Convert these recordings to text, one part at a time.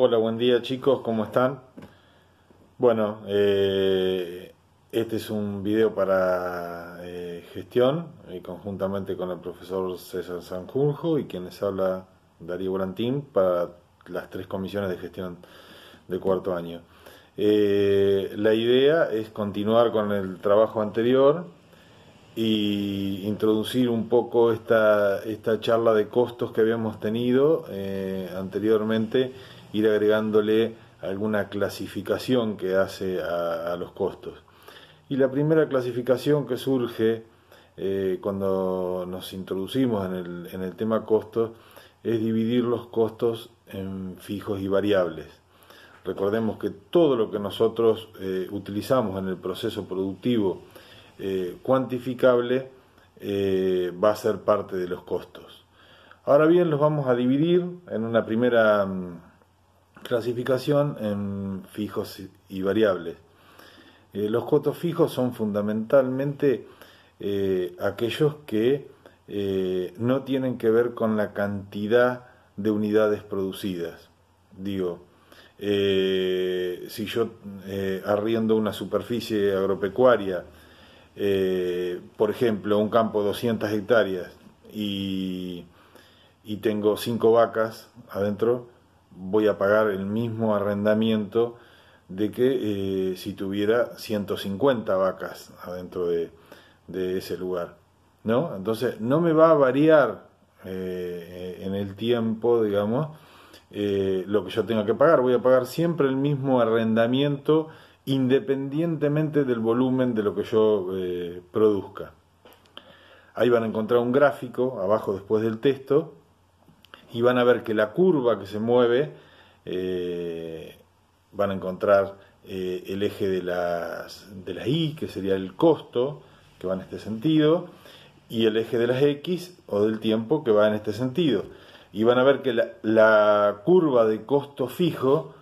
Hola, buen día chicos, ¿cómo están? Bueno, eh, este es un video para eh, gestión, eh, conjuntamente con el profesor César Sanjurjo y quien les habla Darío Brantín para las tres comisiones de gestión de cuarto año. la idea es continuar con el trabajo anterior y introducir un poco esta, esta charla de costos que habíamos tenido anteriormente ir agregándole alguna clasificación que hace a, los costos. Y la primera clasificación que surge eh, cuando nos introducimos en el, tema costos es dividir los costos en fijos y variables. Recordemos que todo lo que nosotros eh, utilizamos en el proceso productivo eh, cuantificable va a ser parte de los costos. Ahora bien, los vamos a dividir en una primera mm, Clasificación en fijos y variables. Eh, los cuotos fijos son fundamentalmente eh, aquellos que eh, no tienen que ver con la cantidad de unidades producidas. Digo, si yo arriendo una superficie agropecuaria, por ejemplo, un campo de 200 hectáreas y, y tengo 5 vacas adentro, voy a pagar el mismo arrendamiento de que eh, si tuviera 150 vacas adentro de, ese lugar. ¿no? Entonces no me va a variar eh, en el tiempo, digamos, eh, lo que yo tenga que pagar. Voy a pagar siempre el mismo arrendamiento independientemente del volumen de lo que yo produzca. Ahí van a encontrar un gráfico abajo después del texto y van a ver que la curva que se mueve, eh, van a encontrar eh, el eje de, las, de la Y, que sería el costo, que va en este sentido, y el eje de las X o del tiempo, que va en este sentido. Y van a ver que la, curva de costo fijo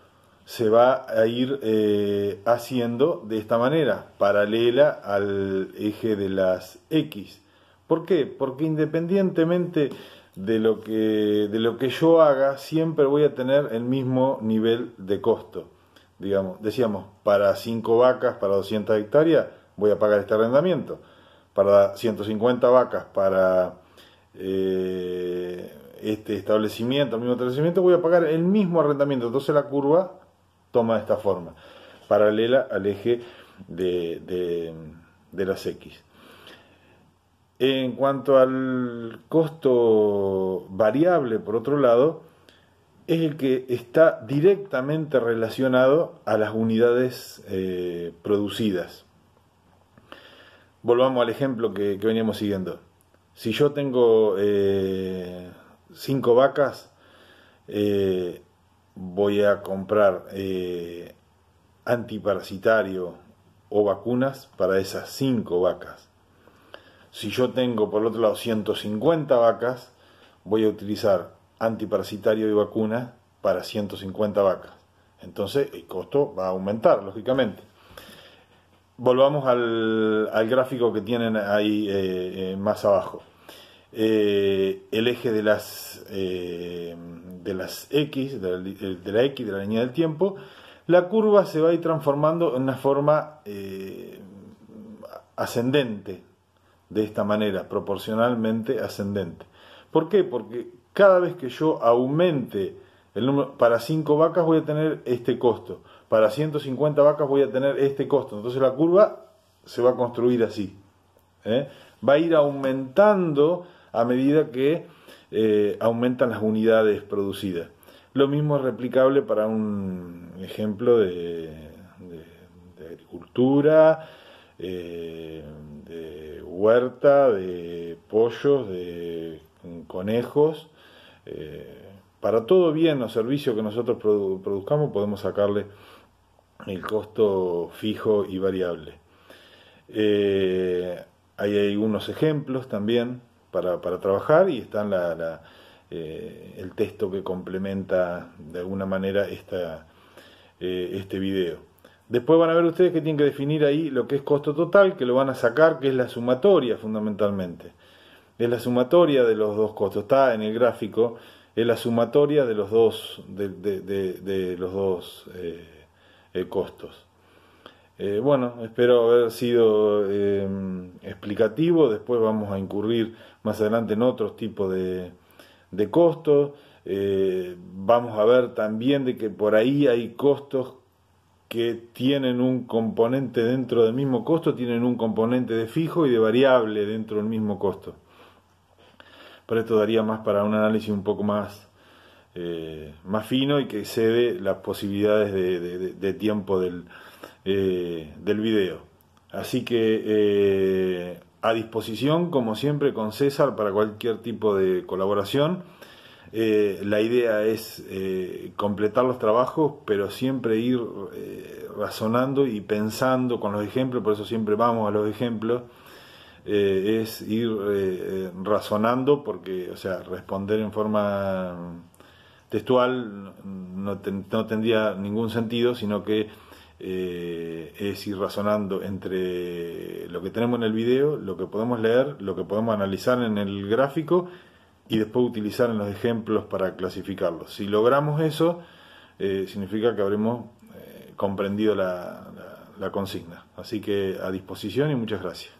se va a ir eh, haciendo de esta manera, paralela al eje de las X. ¿Por qué? Porque independientemente de lo que, de lo que yo haga, siempre voy a tener el mismo nivel de costo. Digamos, decíamos, para 5 vacas, para 200 hectáreas, voy a pagar este arrendamiento. Para 150 vacas, para eh, este establecimiento, el mismo establecimiento, voy a pagar el mismo arrendamiento. Entonces la curva toma esta forma, paralela al eje de, de las X. En cuanto al costo variable, por otro lado, es el que está directamente relacionado a las unidades eh, producidas. Volvamos al ejemplo que, veníamos siguiendo. Si yo tengo eh, cinco vacas, eh, voy a comprar antiparasitario o vacunas para esas cinco vacas. Si yo tengo, por el otro lado, 150 vacas, voy a utilizar antiparasitario y vacuna para 150 vacas. Entonces el costo va a aumentar, lógicamente. Volvamos al, gráfico que tienen ahí eh, eh, más abajo. Eh, el eje de las, de las X, de la, de la, X, de la línea del tiempo, la curva se va a ir transformando en una forma ascendente de esta manera, proporcionalmente ascendente. ¿Por qué? Porque cada vez que yo aumente el número, para 5 vacas voy a tener este costo, para 150 vacas voy a tener este costo. Entonces la curva se va a construir así. ¿eh? Va a ir aumentando a medida que eh, aumentan las unidades producidas. Lo mismo es replicable para un ejemplo de agricultura, eh, de huerta, de pollos, de conejos. Eh, para todo bien los servicio que nosotros produzcamos podemos sacarle el costo fijo y variable. Eh, hay algunos ejemplos también para, trabajar y está el texto que complementa de alguna manera este video. Después van a ver ustedes que tienen que definir ahí lo que es costo total, que lo van a sacar, que es la sumatoria fundamentalmente. Es la sumatoria de los dos costos, está en el gráfico, es la sumatoria de los dos, de, los dos eh, eh, costos. Eh, bueno, espero haber sido explicativo, después vamos a incurrir más adelante en otros tipos de, costos. vamos a ver también de que por ahí hay costos que tienen un componente dentro del mismo costo, tienen un componente de fijo y de variable dentro del mismo costo. Pero esto daría más para un análisis un poco más, eh, más fino y que excede las posibilidades de, tiempo eh, del, video. Así que eh, a disposición, como siempre, con César para cualquier tipo de colaboración eh, la idea es eh, completar los trabajos, pero siempre ir eh, razonando y pensando con los ejemplos, por eso siempre vamos a los ejemplos, es ir razonando, porque, o sea, responder en forma textual no tendría ningún sentido, sino que es ir razonando entre lo que tenemos en el video, lo que podemos leer, lo que podemos analizar en el gráfico, y después utilizar en los ejemplos para clasificarlos. Si logramos eso, eh, significa que habremos eh, comprendido la consigna. Así que a disposición y muchas gracias.